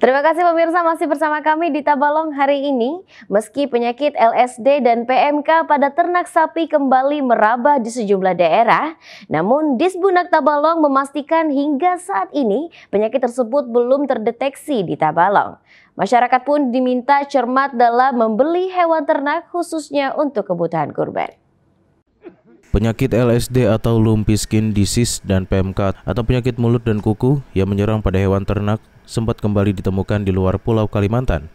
Terima kasih pemirsa masih bersama kami di Tabalong hari ini. Meski penyakit LSD dan PMK pada ternak sapi kembali merabah di sejumlah daerah, namun Disbunak Tabalong memastikan hingga saat ini penyakit tersebut belum terdeteksi di Tabalong. Masyarakat pun diminta cermat dalam membeli hewan ternak khususnya untuk kebutuhan kurban. Penyakit LSD atau lumpiskin skin disease dan PMK atau penyakit mulut dan kuku yang menyerang pada hewan ternak sempat kembali ditemukan di luar Pulau Kalimantan.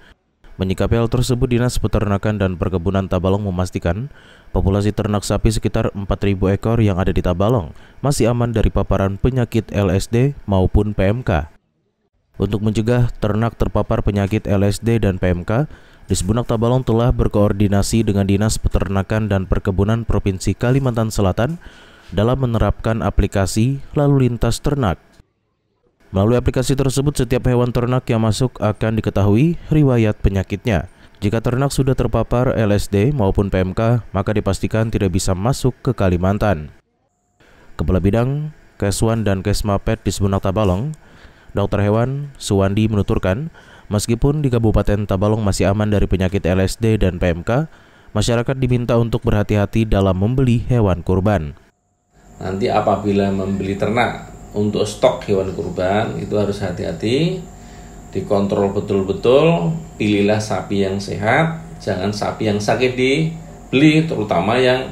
Menyikapi hal tersebut, Dinas Peternakan dan Perkebunan Tabalong memastikan populasi ternak sapi sekitar 4.000 ekor yang ada di Tabalong masih aman dari paparan penyakit LSD maupun PMK. Untuk mencegah ternak terpapar penyakit LSD dan PMK, Disbunak Tabalong telah berkoordinasi dengan Dinas Peternakan dan Perkebunan Provinsi Kalimantan Selatan dalam menerapkan aplikasi lalu lintas ternak Melalui aplikasi tersebut, setiap hewan ternak yang masuk akan diketahui riwayat penyakitnya. Jika ternak sudah terpapar LSD maupun PMK, maka dipastikan tidak bisa masuk ke Kalimantan. Kepala Bidang Keswan dan Kesmapet di Sebunak Tabalong, Dokter Hewan Suwandi menuturkan, meskipun di Kabupaten Tabalong masih aman dari penyakit LSD dan PMK, masyarakat diminta untuk berhati-hati dalam membeli hewan kurban. Nanti apabila membeli ternak untuk stok hewan kurban itu harus hati-hati dikontrol betul-betul pilihlah sapi yang sehat jangan sapi yang sakit dibeli terutama yang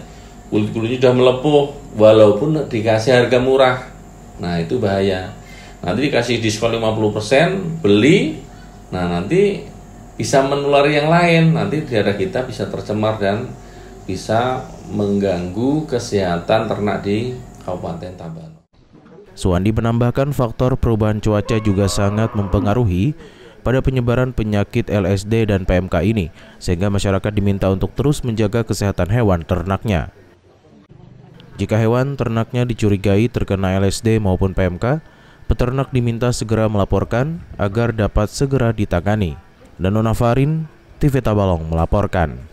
kulit-kulitnya sudah melepuh walaupun dikasih harga murah nah itu bahaya nanti dikasih diskon 50% beli nah nanti bisa menulari yang lain nanti daerah kita bisa tercemar dan bisa mengganggu kesehatan ternak di Kabupaten Tabal Suwandi menambahkan faktor perubahan cuaca juga sangat mempengaruhi pada penyebaran penyakit LSD dan PMK ini, sehingga masyarakat diminta untuk terus menjaga kesehatan hewan ternaknya. Jika hewan ternaknya dicurigai terkena LSD maupun PMK, peternak diminta segera melaporkan agar dapat segera ditangani. Danona Farin, TV Tabalong melaporkan.